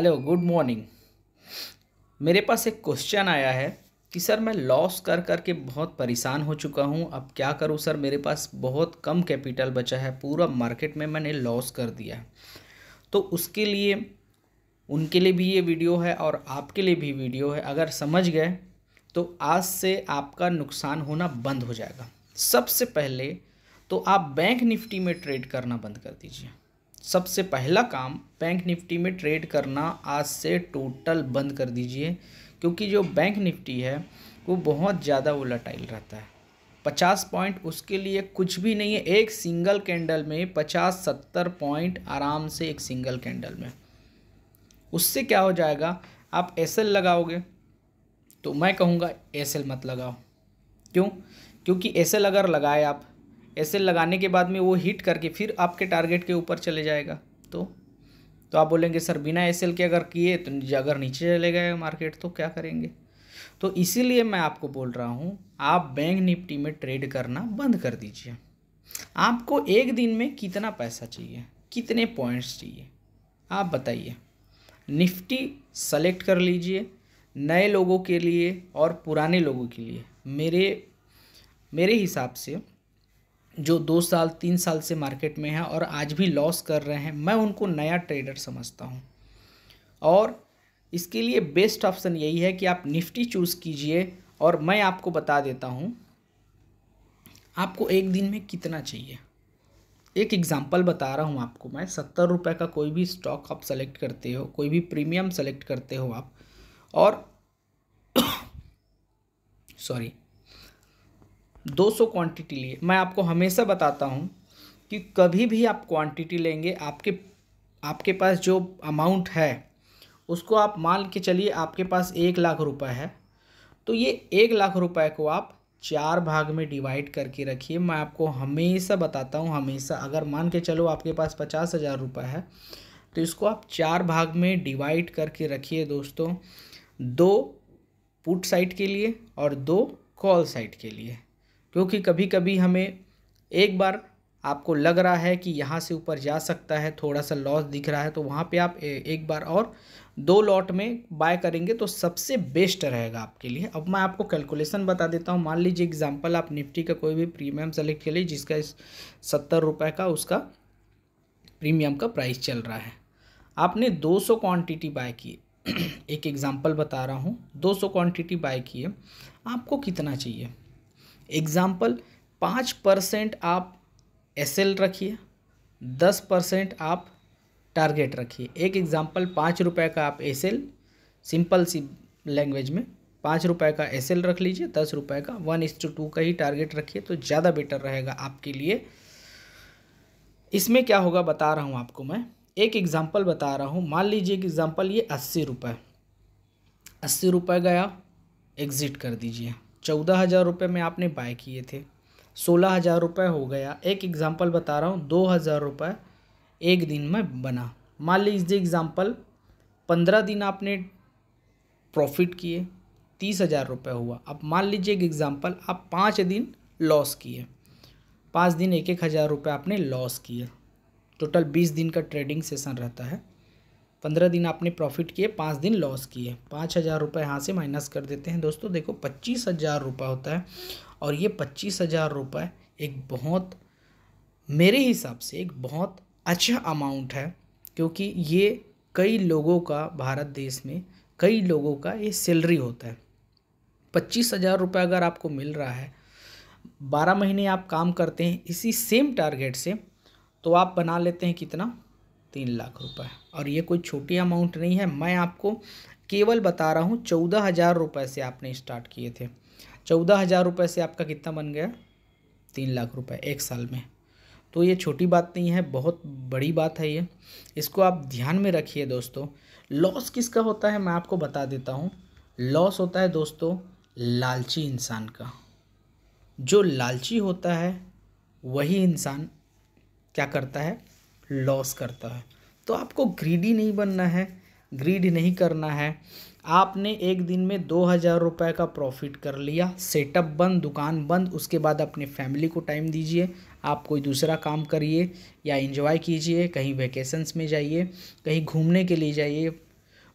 hello good morning मेरे पास एक question आया है कि सर मैं लॉस कर कर के बहुत परेशान हो चुका हूँ अब क्या करूँ सर मेरे पास बहुत कम कैपिटल बचा है पूरा मार्केट में मैंने लॉस कर दिया है तो उसके लिए उनके लिए भी ये वीडियो है और आपके लिए भी वीडियो है अगर समझ गए तो आज से आपका नुकसान होना बंद हो जाएगा सबसे पहले तो आप बैंक निफ्टी में ट्रेड करना बंद कर दीजिए सबसे पहला काम बैंक निफ्टी में ट्रेड करना आज से टोटल बंद कर दीजिए क्योंकि जो बैंक निफ्टी है वो बहुत ज़्यादा वोलाटाइल रहता है पचास पॉइंट उसके लिए कुछ भी नहीं है एक सिंगल कैंडल में पचास सत्तर पॉइंट आराम से एक सिंगल कैंडल में उससे क्या हो जाएगा आप एस लगाओगे तो मैं कहूँगा एस मत लगाओ क्यों क्योंकि एस अगर लगाए आप ऐसे लगाने के बाद में वो हीट करके फिर आपके टारगेट के ऊपर चले जाएगा तो तो आप बोलेंगे सर बिना एस के अगर किए तो अगर नीचे चले गए मार्केट तो क्या करेंगे तो इसीलिए मैं आपको बोल रहा हूँ आप बैंक निफ्टी में ट्रेड करना बंद कर दीजिए आपको एक दिन में कितना पैसा चाहिए कितने पॉइंट्स चाहिए आप बताइए निफ्टी सेलेक्ट कर लीजिए नए लोगों के लिए और पुराने लोगों के लिए मेरे मेरे हिसाब से जो दो साल तीन साल से मार्केट में है और आज भी लॉस कर रहे हैं मैं उनको नया ट्रेडर समझता हूँ और इसके लिए बेस्ट ऑप्शन यही है कि आप निफ्टी चूज़ कीजिए और मैं आपको बता देता हूँ आपको एक दिन में कितना चाहिए एक एग्ज़ाम्पल बता रहा हूँ आपको मैं सत्तर रुपये का कोई भी स्टॉक आप सेलेक्ट करते हो कोई भी प्रीमियम सेलेक्ट करते हो आप और सॉरी 200 क्वांटिटी लिए मैं आपको हमेशा बताता हूँ कि कभी भी आप क्वांटिटी लेंगे आपके आपके पास जो अमाउंट है उसको आप मान के चलिए आपके पास एक लाख रुपए है तो ये एक लाख रुपए को आप चार भाग में डिवाइड करके रखिए मैं आपको हमेशा बताता हूँ हमेशा अगर मान के चलो आपके पास पचास हज़ार रुपये है तो इसको आप चार भाग में डिवाइड करके रखिए दोस्तों दो पुट साइड के लिए और दो कॉल साइड के लिए क्योंकि कभी कभी हमें एक बार आपको लग रहा है कि यहाँ से ऊपर जा सकता है थोड़ा सा लॉस दिख रहा है तो वहाँ पे आप एक बार और दो लॉट में बाय करेंगे तो सबसे बेस्ट रहेगा आपके लिए अब मैं आपको कैलकुलेशन बता देता हूँ मान लीजिए एग्जांपल आप निफ्टी का कोई भी प्रीमियम सेलेक्ट कर लीजिए जिसका इस सत्तर रुपये का उसका प्रीमियम का प्राइस चल रहा है आपने दो सौ क्वान्टिटी बाय की एक एग्ज़ाम्पल बता रहा हूँ दो सौ क्वान्टिटी बाय किए आपको कितना चाहिए एग्ज़ाम्पल पाँच परसेंट आप एस एल रखिए दस परसेंट आप टारगेट रखिए एक एग्ज़ाम्पल पाँच रुपये का आप S L simple C language में पाँच रुपये का एस एल रख लीजिए दस रुपये का वन इस टू टू का ही टारगेट रखिए तो ज़्यादा बेटर रहेगा आपके लिए इसमें क्या होगा बता रहा हूँ आपको मैं एक एग्ज़ाम्पल बता रहा हूँ मान लीजिए एक एग्ज़ाम्पल ये अस्सी रुपये अस्सी रुपये गया एग्ज़िट कर दीजिए चौदह हज़ार रुपये में आपने बाय किए थे सोलह हज़ार रुपये हो गया एक एग्ज़ाम्पल बता रहा हूँ दो हज़ार रुपये एक दिन में बना मान लीजिए एग्ज़ाम्पल पंद्रह दिन आपने प्रॉफिट किए तीस हज़ार रुपये हुआ अब मान लीजिए एक एग्ज़ाम्पल आप पाँच दिन लॉस किए पाँच दिन एक एक हज़ार रुपये आपने लॉस किए टोटल बीस दिन का ट्रेडिंग सेशन रहता है पंद्रह दिन आपने प्रॉफिट किए पाँच दिन लॉस किए पाँच हज़ार रुपये यहाँ से माइनस कर देते हैं दोस्तों देखो पच्चीस हज़ार रुपये होता है और ये पच्चीस हज़ार रुपये एक बहुत मेरे हिसाब से एक बहुत अच्छा अमाउंट है क्योंकि ये कई लोगों का भारत देश में कई लोगों का ये सैलरी होता है पच्चीस हज़ार रुपये अगर आपको मिल रहा है बारह महीने आप काम करते हैं इसी सेम टारगेट से तो आप बना लेते हैं कितना तीन लाख रुपये और ये कोई छोटी अमाउंट नहीं है मैं आपको केवल बता रहा हूँ चौदह हज़ार रुपये से आपने स्टार्ट किए थे चौदह हज़ार रुपये से आपका कितना बन गया तीन लाख रुपये एक साल में तो ये छोटी बात नहीं है बहुत बड़ी बात है ये इसको आप ध्यान में रखिए दोस्तों लॉस किसका होता है मैं आपको बता देता हूँ लॉस होता है दोस्तों लालची इंसान का जो लालची होता है वही इंसान क्या करता है लॉस करता है तो आपको ग्रीडी नहीं बनना है ग्रीड नहीं करना है आपने एक दिन में दो हज़ार रुपये का प्रॉफिट कर लिया सेटअप बंद दुकान बंद उसके बाद अपने फैमिली को टाइम दीजिए आप कोई दूसरा काम करिए या इन्जॉय कीजिए कहीं वेकेशंस में जाइए कहीं घूमने के लिए जाइए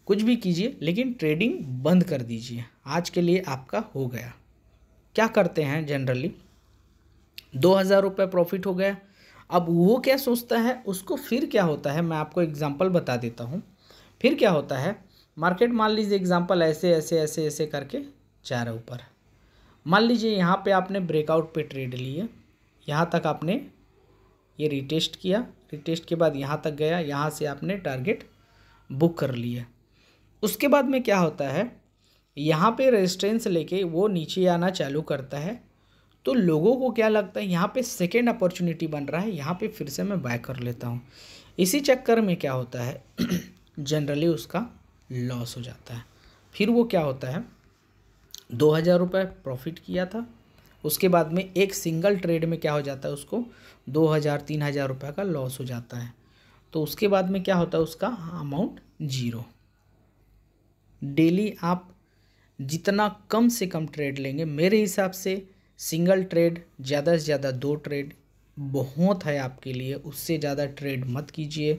कुछ भी कीजिए लेकिन ट्रेडिंग बंद कर दीजिए आज के लिए आपका हो गया क्या करते हैं जनरली दो हज़ार रुपये प्रॉफिट हो गया अब वो क्या सोचता है उसको फिर क्या होता है मैं आपको एग्ज़ाम्पल बता देता हूँ फिर क्या होता है मार्केट मान लीजिए एग्ज़ाम्पल ऐसे ऐसे ऐसे ऐसे करके जा रहा ऊपर मान लीजिए यहाँ पे आपने ब्रेकआउट पे ट्रेड लिए यहाँ तक आपने ये रिटेस्ट किया रिटेस्ट के बाद यहाँ तक गया यहाँ से आपने टारगेट बुक कर लिया उसके बाद में क्या होता है यहाँ पे रेजिस्टेंस लेके वो नीचे आना चालू करता है तो लोगों को क्या लगता है यहाँ पे सेकेंड अपॉर्चुनिटी बन रहा है यहाँ पे फिर से मैं बाय कर लेता हूँ इसी चक्कर में क्या होता है जनरली उसका लॉस हो जाता है फिर वो क्या होता है दो हज़ार रुपये प्रॉफिट किया था उसके बाद में एक सिंगल ट्रेड में क्या हो जाता है उसको दो हज़ार तीन हज़ार रुपये का लॉस हो जाता है तो उसके बाद में क्या होता है उसका अमाउंट जीरो डेली आप जितना कम से कम ट्रेड लेंगे मेरे हिसाब से सिंगल ट्रेड ज़्यादा से ज़्यादा दो ट्रेड बहुत है आपके लिए उससे ज़्यादा ट्रेड मत कीजिए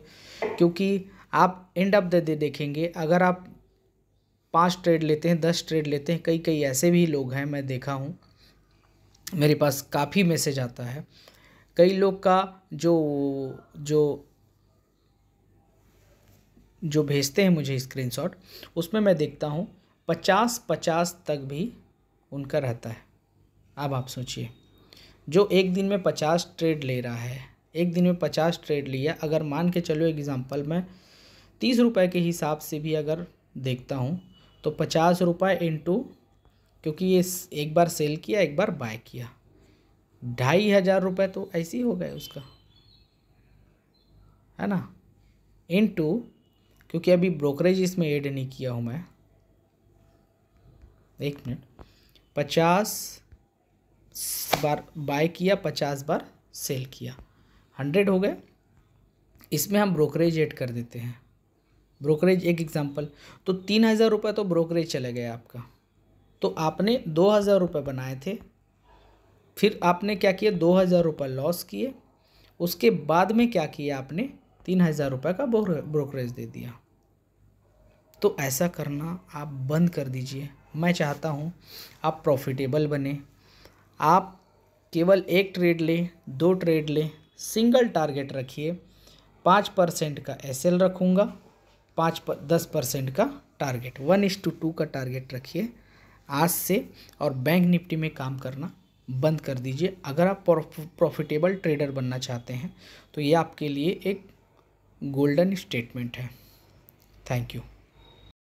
क्योंकि आप एंड ऑफ द डे देखेंगे अगर आप पांच ट्रेड लेते हैं दस ट्रेड लेते हैं कई कई ऐसे भी लोग हैं मैं देखा हूँ मेरे पास काफ़ी मैसेज आता है कई लोग का जो जो जो भेजते हैं मुझे स्क्रीनशॉट उसमें मैं देखता हूँ पचास पचास तक भी उनका रहता है अब आप सोचिए जो एक दिन में पचास ट्रेड ले रहा है एक दिन में पचास ट्रेड लिया अगर मान के चलो एग्ज़ाम्पल मैं तीस रुपये के हिसाब से भी अगर देखता हूँ तो पचास रुपये इंटू क्योंकि ये एक बार सेल किया एक बार बाय किया ढाई हज़ार रुपये तो ऐसे ही हो गए उसका है ना इंटू क्योंकि अभी ब्रोकरेज इसमें ऐड नहीं किया हूँ मैं एक मिनट पचास बार बाय किया पचास बार सेल किया हंड्रेड हो गए इसमें हम ब्रोकरेज ऐड कर देते हैं ब्रोकरेज एक एग्ज़ाम्पल तो तीन हज़ार रुपये तो ब्रोकरेज चले गए आपका तो आपने दो हज़ार रुपये बनाए थे फिर आपने क्या किया दो हज़ार रुपये लॉस किए उसके बाद में क्या किया आपने तीन हज़ार रुपये का ब्रोकरेज दे दिया तो ऐसा करना आप बंद कर दीजिए मैं चाहता हूँ आप प्रॉफिटेबल बने आप केवल एक ट्रेड लें दो ट्रेड लें सिंगल टारगेट रखिए पाँच परसेंट का एस एल रखूँगा पाँच पर, दस परसेंट का target one is to two का टारगेट रखिए आज से और बैंक निफ्टी में काम करना बंद कर दीजिए अगर आप प्रॉफिटेबल ट्रेडर बनना चाहते हैं तो ये आपके लिए एक गोल्डन स्टेटमेंट है थैंक यू